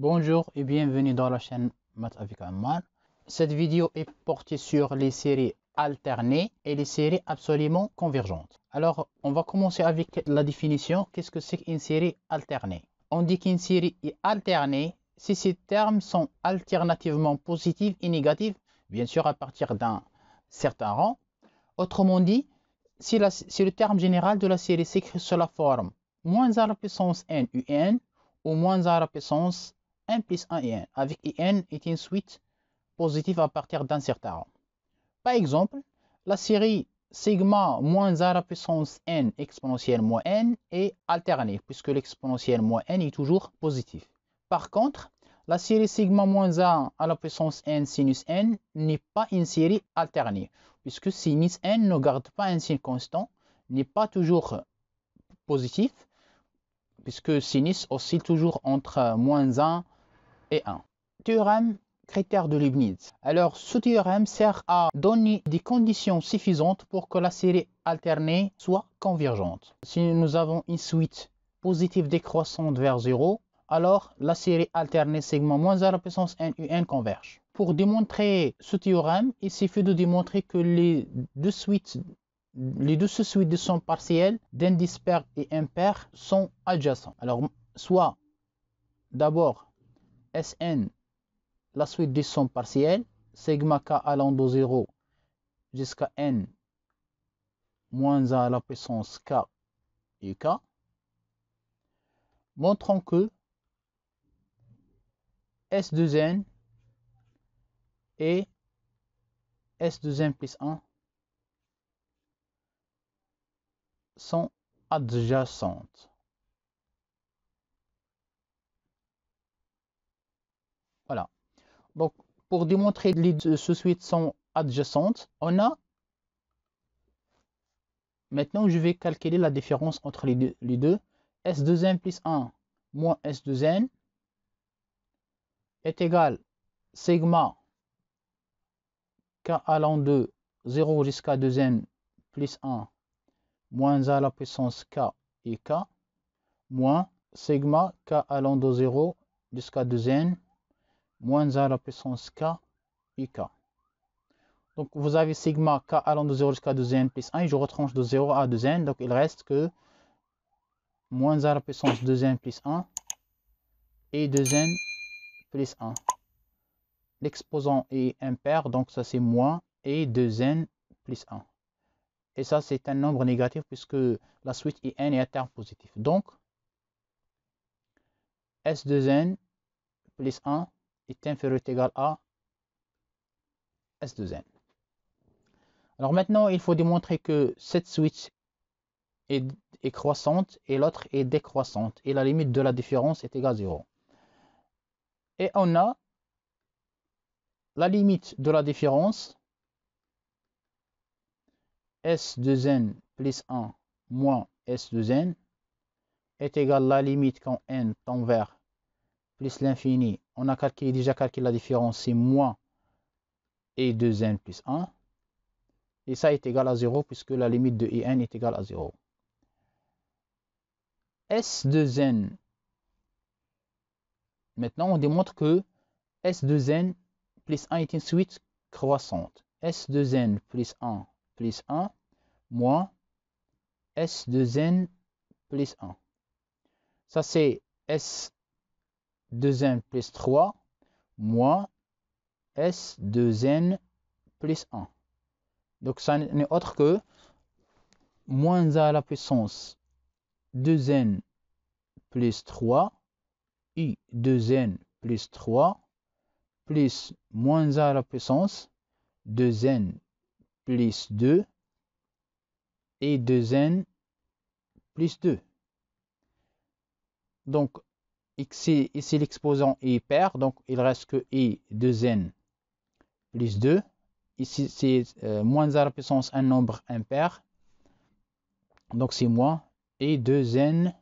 Bonjour et bienvenue dans la chaîne Maths avec Cette vidéo est portée sur les séries alternées et les séries absolument convergentes. Alors, on va commencer avec la définition. Qu'est-ce que c'est qu'une série alternée On dit qu'une série est alternée si ses termes sont alternativement positifs et négatifs, bien sûr à partir d'un certain rang. Autrement dit, si, le terme général de la série s'écrit sur la forme moins à la puissance n, un, ou moins à la puissance 1 plus 1 et 1, avec n est une suite positive à partir d'un certain rang. Par exemple, la série sigma moins à la puissance n exponentielle moins n est alternée, puisque l'exponentielle moins n est toujours positive. Par contre, la série sigma moins a à la puissance n sinus n n'est pas une série alternée, puisque sinus n ne garde pas un signe constant, n'est pas toujours positif, puisque sinus oscille toujours entre moins 1 et 1. Théorème critère de Leibniz. Alors, ce théorème sert à donner des conditions suffisantes pour que la série alternée soit convergente. Si nous avons une suite positive décroissante vers 0, alors la série alternée segment moins à la puissance n un converge. Pour démontrer ce théorème, il suffit de démontrer que les deux suites les deux suites de sommes partielles d'indices et impairs sont adjacents. Alors, soit d'abord Sn, la suite des sommes partielles, sigma k allant de 0 jusqu'à n moins 1 à la puissance k et k, Montrons que S 2 n et S 2 n plus 1 sont adjacentes. Donc, pour démontrer les deux sous-suites sont adjacentes, on a... Maintenant, je vais calculer la différence entre les deux. Les deux. S2n plus 1 moins S2n est égal sigma k allant de 0 jusqu'à 2n plus 1 moins à la puissance k et k moins sigma k allant de 0 jusqu'à 2n moins 1 à la puissance k, ik. Donc vous avez sigma k allant de 0 jusqu'à 2n plus 1, et je retranche de 0 à 2n, donc il reste que moins à la puissance 2n plus 1 et 2n plus 1. L'exposant est impair, donc ça c'est moins et 2n plus 1. Et ça c'est un nombre négatif puisque la suite n est un terme positif. Donc S2n plus 1 est inférieur ou égal à S2n. Alors maintenant, il faut démontrer que cette suite est, est croissante et l'autre est décroissante et la limite de la différence est égale à 0. Et on a la limite de la différence S2n plus 1 moins S2n est égale à la limite quand n tend vers plus l'infini. On a calculé, déjà calculé la différence, c'est moins et 2n plus 1. Et ça est égal à 0 puisque la limite de n est égale à 0. S2n. Maintenant, on démontre que S2n plus 1 est une suite croissante. S2n plus 1 plus 1 moins S2n plus 1. Ça, c'est S 2n plus 3 moins S2n plus 1. Donc ça n'est autre que moins à la puissance 2n plus 3 i 2n plus 3 plus moins à la puissance 2n plus 2 et 2n plus 2. Donc Ici, l'exposant est pair, donc il reste que i 2 n plus 2. Ici, c'est euh, moins à la puissance un nombre impair. Donc c'est moins et 2n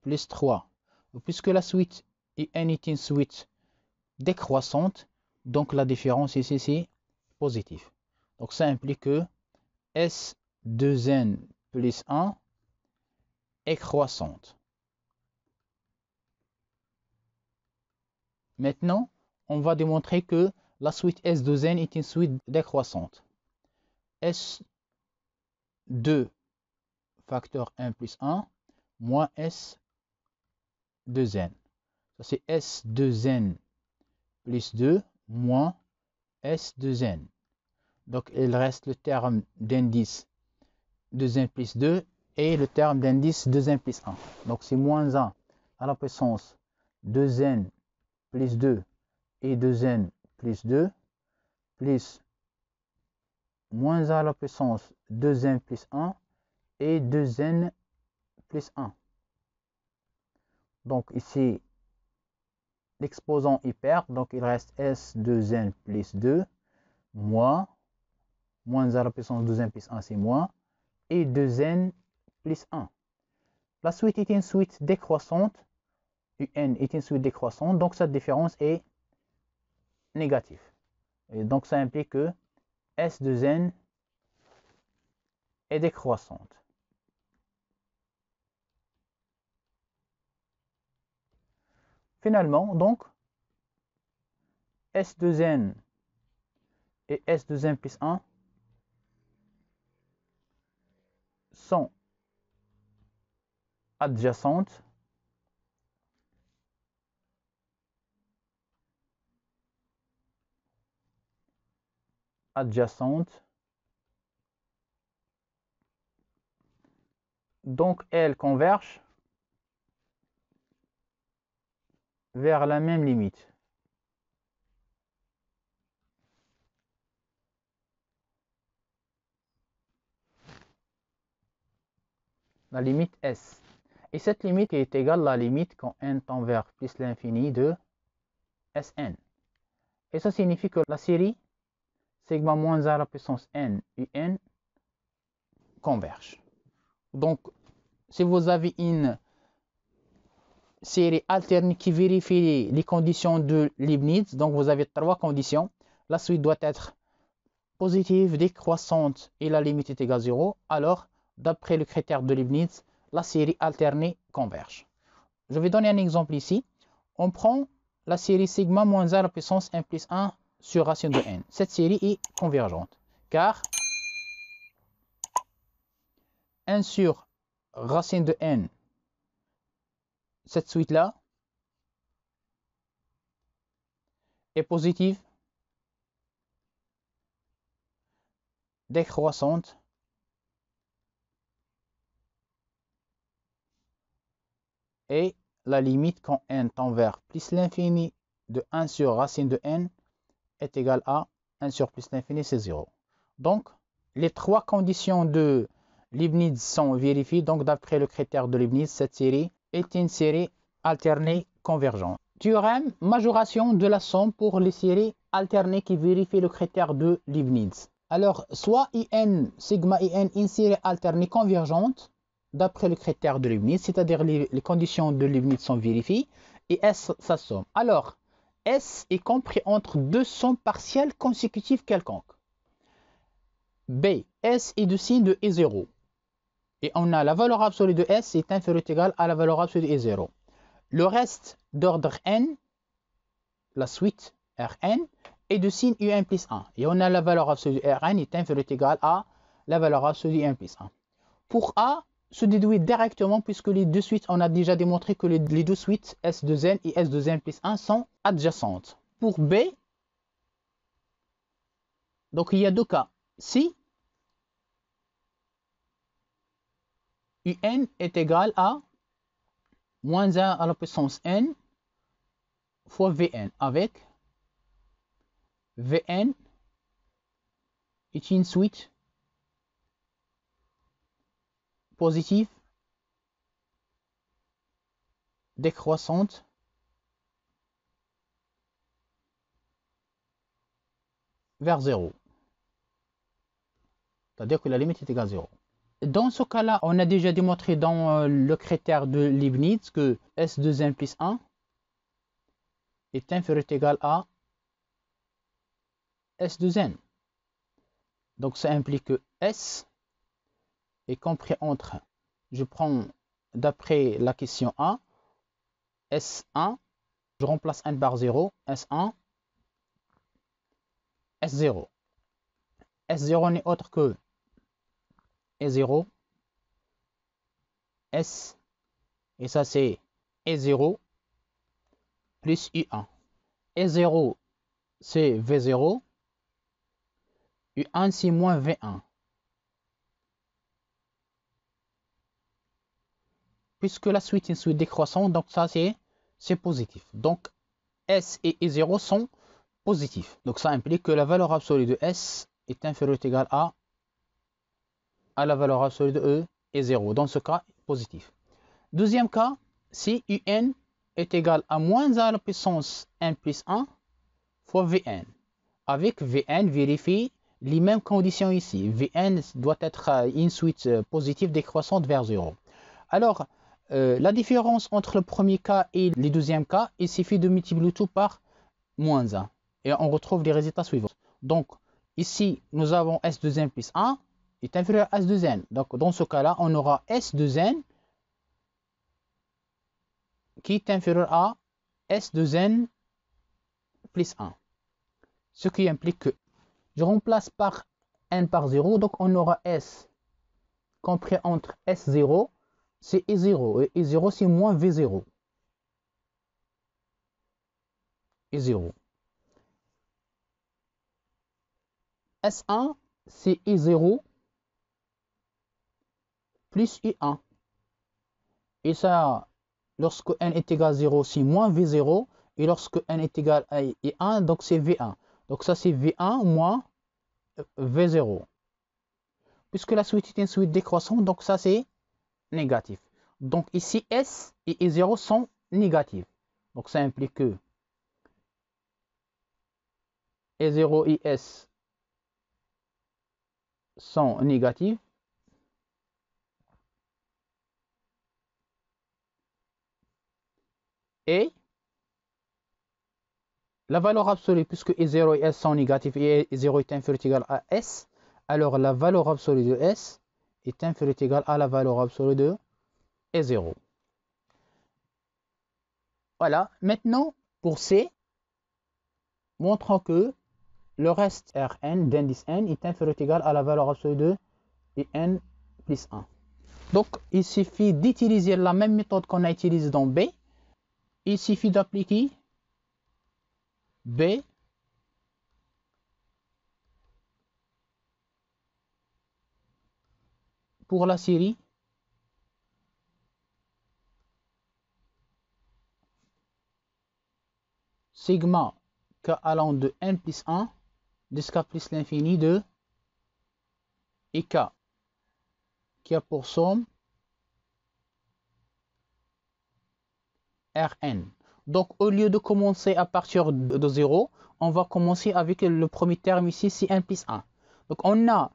plus 3. Puisque la suite et n est une suite décroissante, donc la différence ici c'est positive. Donc ça implique que S2n plus 1 est croissante. Maintenant, on va démontrer que la suite S 2 n est une suite décroissante. S2 facteur 1 plus 1 moins S 2 n. Ça c'est S 2 n plus 2 moins S 2 n. Donc il reste le terme d'indice 2n plus 2 et le terme d'indice 2n plus 1. Donc c'est moins 1 à la puissance 2n plus 2 et 2n plus 2 plus moins à la puissance 2n plus 1 et 2n plus 1. Donc ici, l'exposant hyper, donc il reste s 2n plus 2 moins moins à la puissance 2n plus 1 c'est moins et 2n plus 1. La suite est une suite décroissante n est une suite décroissante, donc cette différence est négative. Et donc ça implique que S 2 n est décroissante. Finalement, donc, S 2 n et S 2 n plus 1 sont adjacentes adjacente. Donc elles convergent vers la même limite. La limite S. Et cette limite est égale à la limite quand n tend vers plus l'infini de Sn. Et ça signifie que la série sigma moins à la puissance n, un, converge. Donc, si vous avez une série alternée qui vérifie les conditions de Leibniz, donc vous avez trois conditions, la suite doit être positive, décroissante et la limite est égale à 0, alors, d'après le critère de Leibniz, la série alternée converge. Je vais donner un exemple ici. On prend la série sigma moins 1 à la puissance n plus 1 sur racine de n. Cette série est convergente, car n sur racine de n, cette suite-là, est positive, décroissante, et la limite quand n tend vers plus l'infini de 1 sur racine de n est égal à 1 sur plus l'infini, c'est 0. Donc, les trois conditions de Leibniz sont vérifiées. Donc, d'après le critère de Leibniz, cette série est une série alternée convergente. Théorème, majoration de la somme pour les séries alternées qui vérifient le critère de Leibniz. Alors, soit IN, sigma IN, une série alternée convergente, d'après le critère de Leibniz, c'est-à-dire les, conditions de Leibniz sont vérifiées, et S, sa somme. Alors, S est compris entre deux sommes partielles consécutives quelconques. B. S est de signe de E0. Et on a la valeur absolue de S est inférieure ou égale à la valeur absolue de E0. Le reste d'ordre N, la suite Rn, est de signe u1 plus 1. Et on a la valeur absolue de Rn est inférieure ou égale à la valeur absolue de u1 plus 1. Pour A, se déduit directement puisque les deux suites, on a déjà démontré que les deux suites S2N et S2N plus 1 sont adjacentes. Pour B, donc il y a deux cas. Si UN est égal à moins 1 à la puissance N fois Vn avec Vn est une suite décroissante, vers 0. C'est-à-dire que la limite est égale à 0. Dans ce cas-là, on a déjà démontré dans euh, le critère de Leibniz que S2n plus 1 est inférieur ou égal à S2n. Donc ça implique que S est compris entre, je prends d'après la question A, S1, je remplace n bar 0, S1, S0. S0 n'est autre que E0, S, et ça c'est E0 plus U1. E0 c'est V0, U1 c'est moins V1. puisque la suite est une suite décroissante, donc ça c'est positif. Donc S et e 0 sont positifs. Donc ça implique que la valeur absolue de S est inférieure ou égale à, à la valeur absolue de E et 0. Dans ce cas, positif. Deuxième cas, si UN est égal à moins à la puissance n plus 1 fois Vn. Avec Vn, vérifie les mêmes conditions ici. Vn doit être euh, une suite euh, positive décroissante vers 0. Alors, euh, la différence entre le premier cas et le deuxième cas, il suffit de multiplier tout par moins 1. Et on retrouve les résultats suivants. Donc, ici, nous avons S 2 n plus 1 est inférieur à S 2 n. Donc, dans ce cas-là, on aura S 2 n qui est inférieur à S 2 n plus 1. Ce qui implique que je remplace par n par 0. Donc, on aura S compris entre S0 c'est E0. Et i e 0 c'est moins V0. i 0 S1, c'est i e 0 plus I1. E Et ça, lorsque n est égal à 0, c'est moins V0. Et lorsque n est égal à I1, donc c'est V1. Donc ça, c'est V1 moins euh, V0. Puisque la suite est une suite décroissante, donc ça, c'est négatif. Donc ici, S et I0 sont négatifs. Donc ça implique que E0 et S sont négatifs. Et la valeur absolue, puisque E0 et S sont négatifs et E0 est inférieur à S, alors la valeur absolue de S est inférieur ou égal à la valeur absolue de et 0. Voilà, maintenant pour C, montrons que le reste Rn d'indice n est inférieur ou égal à la valeur absolue de et n plus 1. Donc il suffit d'utiliser la même méthode qu'on a utilisée dans B. Il suffit d'appliquer B la série sigma k allant de n plus 1 jusqu'à plus l'infini de et k qui a pour somme Rn. Donc au lieu de commencer à partir de 0, on va commencer avec le premier terme ici, si n plus 1. Donc on a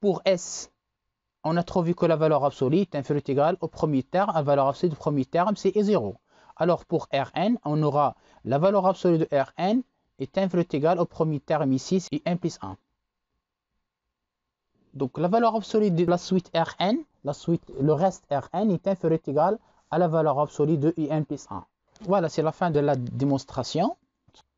pour S on a trouvé que la valeur absolue est inférieure ou égale au premier terme. La valeur absolue du premier terme, c'est 0. Alors pour Rn, on aura la valeur absolue de Rn est inférieure ou égale au premier terme ici, c'est 1 plus 1. Donc la valeur absolue de la suite Rn, la suite, le reste Rn est inférieure ou égal à la valeur absolue de In plus 1. Voilà, c'est la fin de la démonstration.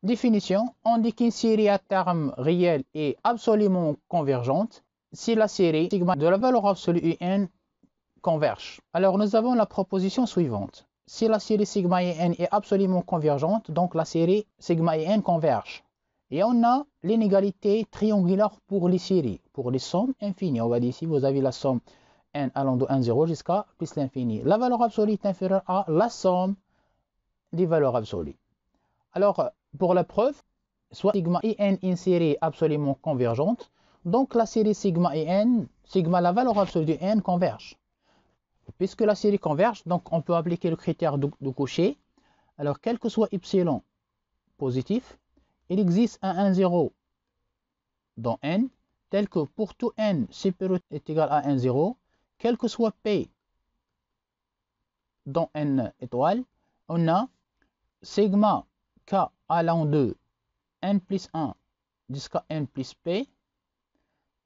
Définition, on dit qu'une série à termes réels est absolument convergente si la série sigma de la valeur absolue n converge. Alors nous avons la proposition suivante. Si la série sigma et n est absolument convergente, donc la série sigma et n converge. Et on a l'inégalité triangulaire pour les séries, pour les sommes infinies. On va dire ici, vous avez la somme n allant de 1, 0 jusqu'à plus l'infini. La valeur absolue est inférieure à la somme des valeurs absolues. Alors, pour la preuve, soit sigma et n une série absolument convergente, donc la série sigma et n, sigma la valeur absolue de n converge. Puisque la série converge, donc on peut appliquer le critère de, de Cauchy. Alors quel que soit y positif, il existe un 1, 0 dans n, tel que pour tout n supérieur est égal à 1, 0, quel que soit p dans n étoiles, on a sigma k allant de n plus 1 jusqu'à n plus p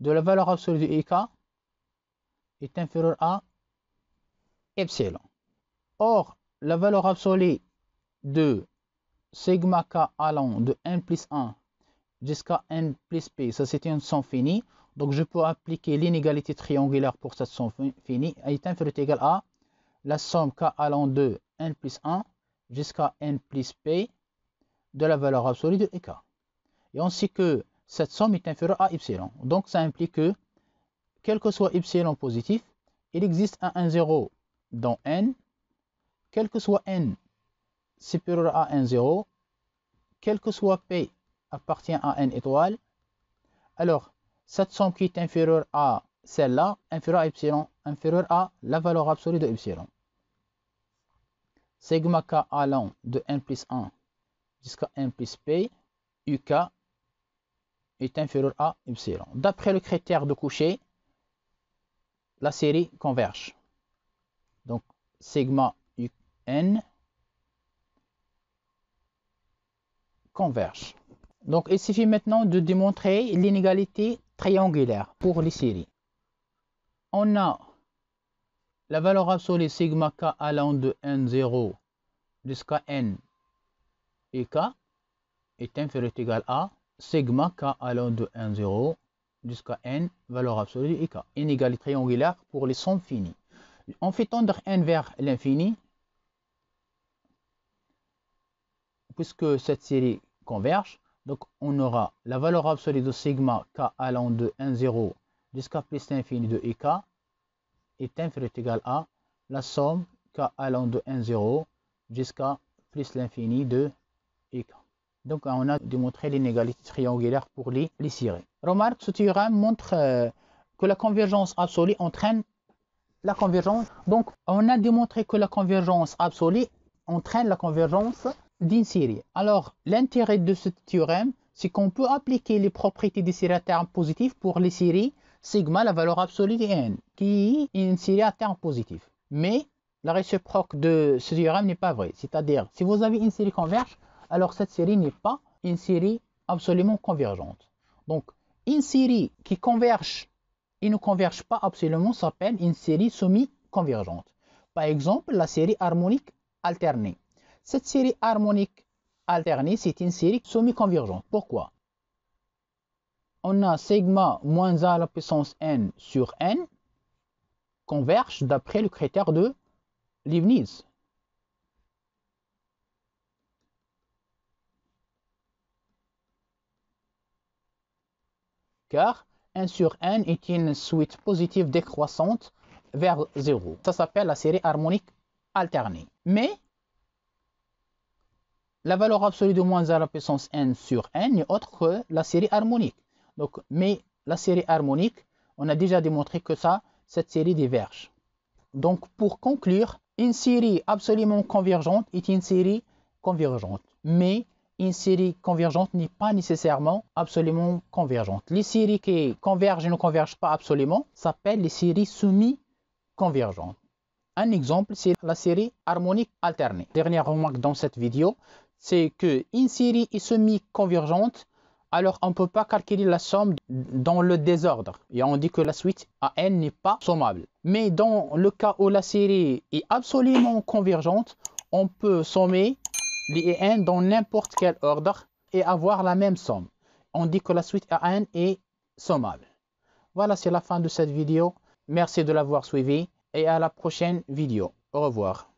de la valeur absolue de IK est inférieure à epsilon. Or, la valeur absolue de sigma k allant de n plus 1 jusqu'à n plus p, ça c'est une somme finie. Donc je peux appliquer l'inégalité triangulaire pour cette somme finie est inférieure égale à la somme k allant de n plus 1 jusqu'à n plus p de la valeur absolue de EK. Et on sait que cette somme est inférieure à epsilon. Donc ça implique que, quel que soit epsilon positif, il existe un 1,0 dans n, quel que soit n supérieur à 0. quel que soit p appartient à n étoile, alors cette somme qui est inférieure à celle-là, inférieure à epsilon, inférieure à la valeur absolue de epsilon. Sigma k allant de n plus 1 jusqu'à n plus p, uk est inférieur à epsilon. D'après le critère de coucher, la série converge. Donc sigma n converge. Donc il suffit maintenant de démontrer l'inégalité triangulaire pour les séries. On a la valeur absolue sigma k allant de n0 jusqu'à n et k est inférieur ou égal à Sigma K allant de 1, 0 jusqu'à n, valeur absolue de ik. n triangulaire pour les sommes finies. On fait tendre n vers l'infini, puisque cette série converge. Donc on aura la valeur absolue de sigma k allant de 1, 0 jusqu'à plus l'infini de ik est inférieure égale à la somme k allant de 1, 0 jusqu'à plus l'infini de ik. Donc euh, on a démontré l'inégalité triangulaire pour les, séries. Remarque, ce théorème montre euh, que la convergence absolue entraîne la convergence. Donc on a démontré que la convergence absolue entraîne la convergence d'une série. Alors l'intérêt de ce théorème, c'est qu'on peut appliquer les propriétés des séries à termes positifs pour les séries sigma, la valeur absolue de n, qui est une série à termes positifs. Mais la réciproque de ce théorème n'est pas vraie. C'est-à-dire, si vous avez une série converge, alors cette série n'est pas une série absolument convergente. Donc, une série qui converge et ne converge pas absolument s'appelle une série semi-convergente. Par exemple, la série harmonique alternée. Cette série harmonique alternée, c'est une série semi-convergente. Pourquoi On a sigma moins a à la puissance n sur n converge d'après le critère de Leibniz. car 1 sur n est une suite positive décroissante vers 0. Ça s'appelle la série harmonique alternée. Mais la valeur absolue de moins à la puissance n sur n n'est autre que la série harmonique. Donc, mais la série harmonique, on a déjà démontré que ça, cette série diverge. Donc, pour conclure, une série absolument convergente est une série convergente, mais une série convergente n'est pas nécessairement absolument convergente. Les séries qui convergent et ne convergent pas absolument s'appellent les séries semi-convergentes. Un exemple, c'est la série harmonique alternée. Dernière remarque dans cette vidéo, c'est qu'une série est semi-convergente, alors on ne peut pas calculer la somme dans le désordre. Et on dit que la suite à n n'est pas sommable. Mais dans le cas où la série est absolument convergente, on peut sommer n dans n'importe quel ordre et avoir la même somme. On dit que la suite AN est sommable. Voilà, c'est la fin de cette vidéo. Merci de l'avoir suivi et à la prochaine vidéo. Au revoir.